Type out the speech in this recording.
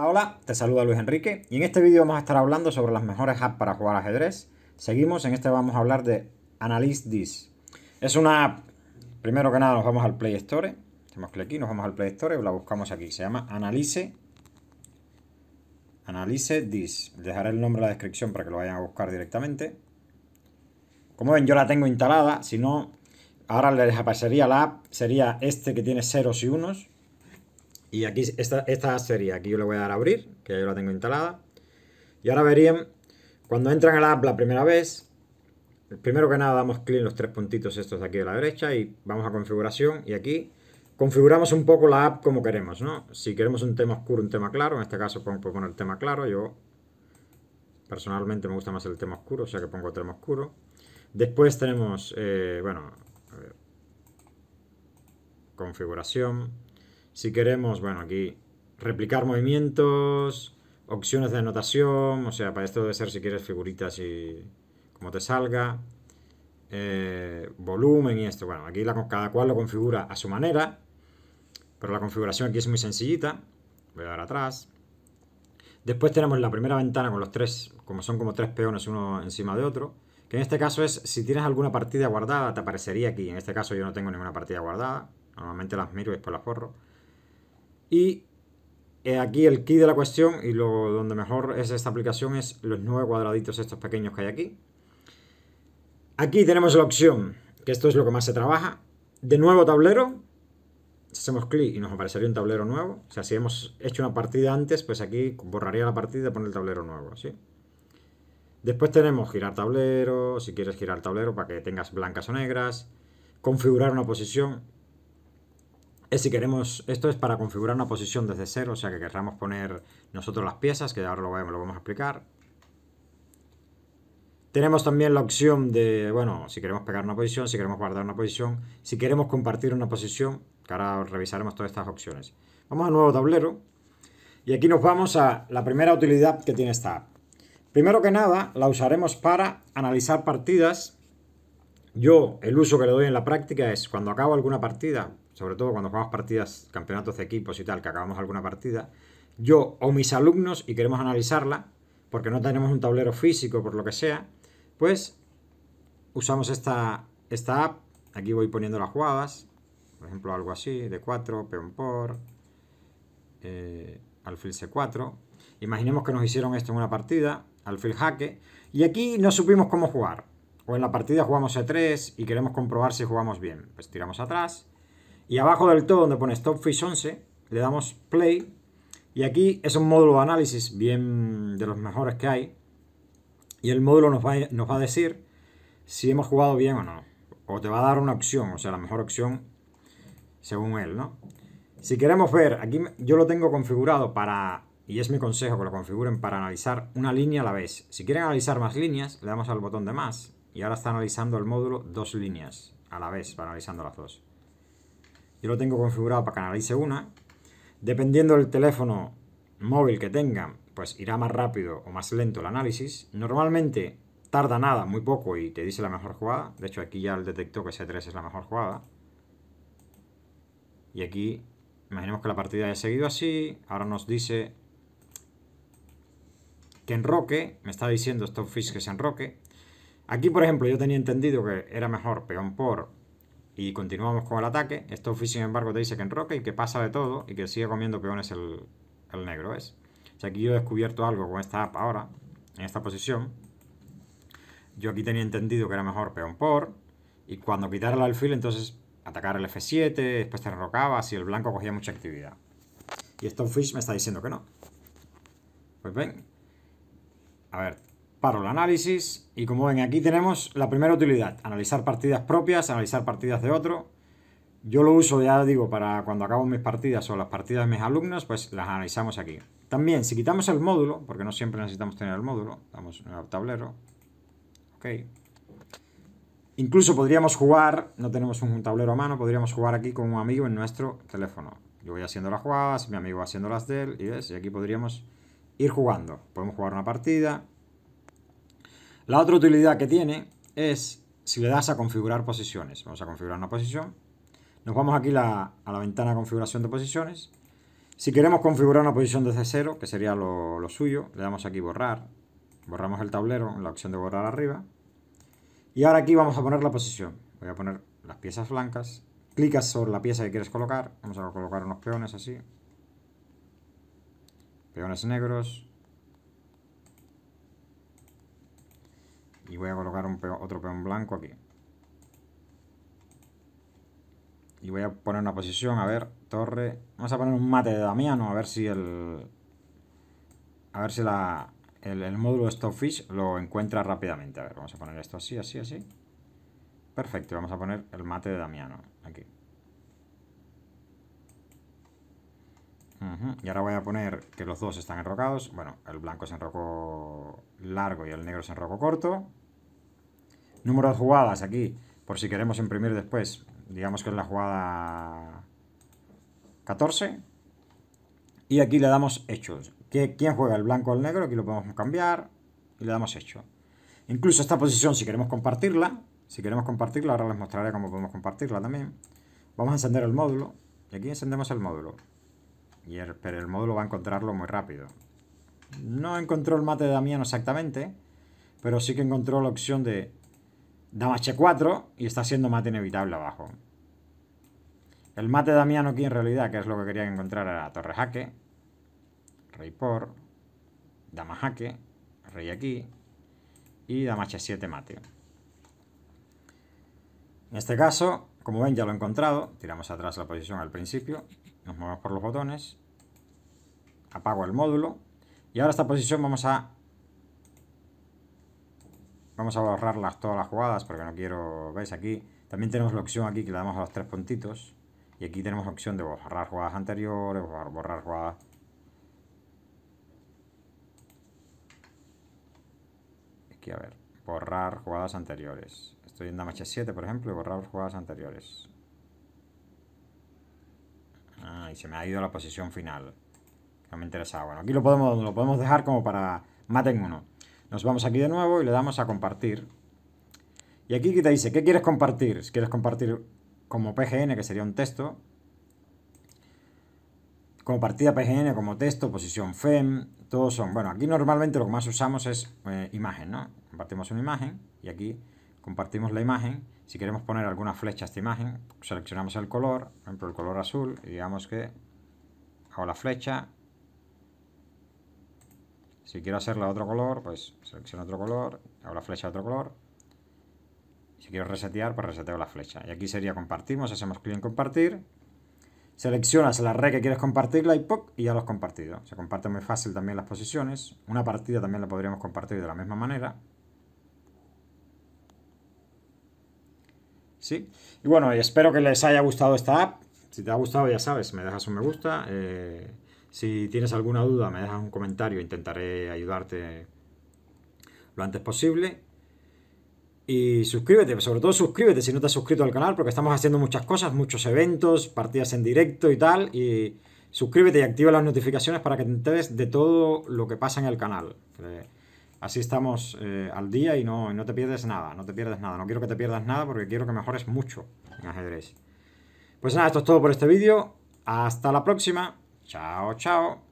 Hola, hola, te saluda Luis Enrique y en este vídeo vamos a estar hablando sobre las mejores apps para jugar ajedrez. Seguimos, en este vamos a hablar de Analyze This. Es una app, primero que nada nos vamos al Play Store, hacemos clic aquí, nos vamos al Play Store, la buscamos aquí, se llama Analyze Analyze This. Dejaré el nombre en la descripción para que lo vayan a buscar directamente. Como ven, yo la tengo instalada, si no, ahora les aparecería la app, sería este que tiene ceros y unos y aquí, esta, esta sería, aquí yo le voy a dar a abrir, que yo la tengo instalada. Y ahora verían, cuando entran a la app la primera vez, primero que nada damos clic en los tres puntitos estos de aquí a la derecha y vamos a configuración y aquí configuramos un poco la app como queremos, ¿no? Si queremos un tema oscuro, un tema claro, en este caso puedo el tema claro, yo personalmente me gusta más el tema oscuro, o sea que pongo el tema oscuro. Después tenemos, eh, bueno, eh, configuración, si queremos, bueno, aquí replicar movimientos, opciones de anotación, o sea, para esto debe ser si quieres figuritas y como te salga, eh, volumen y esto. Bueno, aquí cada cual lo configura a su manera, pero la configuración aquí es muy sencillita. Voy a dar atrás. Después tenemos la primera ventana con los tres, como son como tres peones uno encima de otro, que en este caso es si tienes alguna partida guardada te aparecería aquí. En este caso yo no tengo ninguna partida guardada, normalmente las miro y después las forro. Y eh, aquí el key de la cuestión y lo donde mejor es esta aplicación es los nueve cuadraditos estos pequeños que hay aquí. Aquí tenemos la opción, que esto es lo que más se trabaja, de nuevo tablero. hacemos clic y nos aparecería un tablero nuevo. O sea, si hemos hecho una partida antes, pues aquí borraría la partida y pone el tablero nuevo, ¿sí? Después tenemos girar tablero, si quieres girar tablero para que tengas blancas o negras, configurar una posición, es si queremos, esto es para configurar una posición desde cero, o sea que querramos poner nosotros las piezas, que ahora lo vamos, a explicar. Tenemos también la opción de, bueno, si queremos pegar una posición, si queremos guardar una posición, si queremos compartir una posición, que ahora revisaremos todas estas opciones. Vamos al nuevo tablero y aquí nos vamos a la primera utilidad que tiene esta app. Primero que nada, la usaremos para analizar partidas yo, el uso que le doy en la práctica es cuando acabo alguna partida, sobre todo cuando jugamos partidas, campeonatos de equipos y tal, que acabamos alguna partida, yo o mis alumnos y queremos analizarla, porque no tenemos un tablero físico, por lo que sea, pues usamos esta, app. Aquí voy poniendo las jugadas, por ejemplo, algo así, de 4, peón por, eh, alfil c4. Imaginemos que nos hicieron esto en una partida, alfil jaque, y aquí no supimos cómo jugar o en la partida jugamos E3 y queremos comprobar si jugamos bien. Pues tiramos atrás y abajo del todo donde pone Stop Fish 11 le damos play y aquí es un módulo de análisis bien de los mejores que hay y el módulo nos va, a, nos va a decir si hemos jugado bien o no. O te va a dar una opción, o sea, la mejor opción según él, ¿no? Si queremos ver, aquí yo lo tengo configurado para, y es mi consejo que lo configuren para analizar una línea a la vez. Si quieren analizar más líneas, le damos al botón de más y ahora está analizando el módulo dos líneas a la vez, va analizando las dos. Yo lo tengo configurado para que analice una. Dependiendo del teléfono móvil que tengan, pues irá más rápido o más lento el análisis. Normalmente tarda nada, muy poco, y te dice la mejor jugada. De hecho, aquí ya el detectó que C3 es la mejor jugada. Y aquí, imaginemos que la partida haya seguido así. Ahora nos dice que enroque. Me está diciendo Fish que se enroque. Aquí, por ejemplo, yo tenía entendido que era mejor peón por y continuamos con el ataque. Esto sin embargo, te dice que enroque y que pasa de todo y que sigue comiendo peones el, negro, es. O sea, aquí yo he descubierto algo con esta app ahora, en esta posición. Yo aquí tenía entendido que era mejor peón por y cuando quitar el alfil, entonces atacar el F7, después te enrocaba, si el blanco cogía mucha actividad. Y Stonefish me está diciendo que no. Pues ven. A ver, paro el análisis y como ven aquí tenemos la primera utilidad, analizar partidas propias, analizar partidas de otro. Yo lo uso, ya digo, para cuando acabo mis partidas o las partidas de mis alumnos, pues las analizamos aquí. También, si quitamos el módulo, porque no siempre necesitamos tener el módulo, damos al tablero, ok. Incluso podríamos jugar, no tenemos un tablero a mano, podríamos jugar aquí con un amigo en nuestro teléfono. Yo voy haciendo las jugadas, mi amigo haciendo las de él, y ves, y aquí podríamos ir jugando. Podemos jugar una partida, la otra utilidad que tiene es si le das a configurar posiciones. Vamos a configurar una posición. Nos vamos aquí a la ventana de configuración de posiciones. Si queremos configurar una posición desde cero, que sería lo, lo suyo, le damos aquí borrar. Borramos el tablero, la opción de borrar arriba. Y ahora aquí vamos a poner la posición. Voy a poner las piezas blancas. Clicas sobre la pieza que quieres colocar. Vamos a colocar unos peones así. Peones negros. y voy a colocar un otro peón blanco aquí y voy a poner una posición, a ver, torre vamos a poner un mate de Damiano, a ver si el a ver si el, el módulo Stockfish lo encuentra rápidamente, a ver, vamos a poner esto así, así, así perfecto, vamos a poner el mate de Damiano aquí Y ahora voy a poner que los dos están enrocados. Bueno, el blanco se enrocó largo y el negro se enrocó corto. Número de jugadas aquí, por si queremos imprimir después. Digamos que es la jugada 14. Y aquí le damos hechos. ¿Quién juega el blanco o el negro? Aquí lo podemos cambiar y le damos hecho. Incluso esta posición, si queremos compartirla, si queremos compartirla, ahora les mostraré cómo podemos compartirla también. Vamos a encender el módulo. Y aquí encendemos el módulo pero el módulo va a encontrarlo muy rápido. No encontró el mate de Damiano exactamente, pero sí que encontró la opción de Dama H4 y está siendo mate inevitable abajo. El mate de Damiano aquí en realidad, que es lo que quería encontrar, era torre jaque, rey por, dama jaque, rey aquí y dama h7 mate. En este caso, como ven ya lo he encontrado, tiramos atrás la posición al principio nos movemos por los botones, apago el módulo y ahora esta posición vamos a vamos a las todas las jugadas porque no quiero, veis aquí, también tenemos la opción aquí que le damos a los tres puntitos y aquí tenemos la opción de borrar jugadas anteriores, borrar jugadas aquí a ver, borrar jugadas anteriores estoy en Dama 7 por ejemplo y borrar jugadas anteriores Ah, y se me ha ido la posición final. No me interesaba. Bueno, aquí lo podemos, lo podemos dejar como para maten uno. Nos vamos aquí de nuevo y le damos a compartir. Y aquí te dice, ¿qué quieres compartir? Si quieres compartir como PGN, que sería un texto. compartida PGN, como texto, posición FEM, todos son... Bueno, aquí normalmente lo que más usamos es eh, imagen, ¿no? Compartimos una imagen y aquí compartimos la imagen si queremos poner alguna flecha a esta imagen, seleccionamos el color, por ejemplo el color azul, y digamos que hago la flecha. Si quiero hacerla otro color, pues selecciono otro color, hago la flecha de otro color. Si quiero resetear, pues reseteo la flecha. Y aquí sería compartimos, hacemos clic en compartir. Seleccionas la red que quieres compartirla y ¡pop! y ya lo has compartido. Se comparten muy fácil también las posiciones. Una partida también la podríamos compartir de la misma manera. ¿sí? Y bueno, espero que les haya gustado esta app. Si te ha gustado, ya sabes, me dejas un me gusta. Eh, si tienes alguna duda, me dejas un comentario. Intentaré ayudarte lo antes posible. Y suscríbete, sobre todo suscríbete si no te has suscrito al canal, porque estamos haciendo muchas cosas, muchos eventos, partidas en directo y tal. Y suscríbete y activa las notificaciones para que te enteres de todo lo que pasa en el canal. Eh, Así estamos eh, al día y no, y no te pierdes nada, no te pierdes nada. No quiero que te pierdas nada porque quiero que mejores mucho en ajedrez. Pues nada, esto es todo por este vídeo. Hasta la próxima. Chao, chao.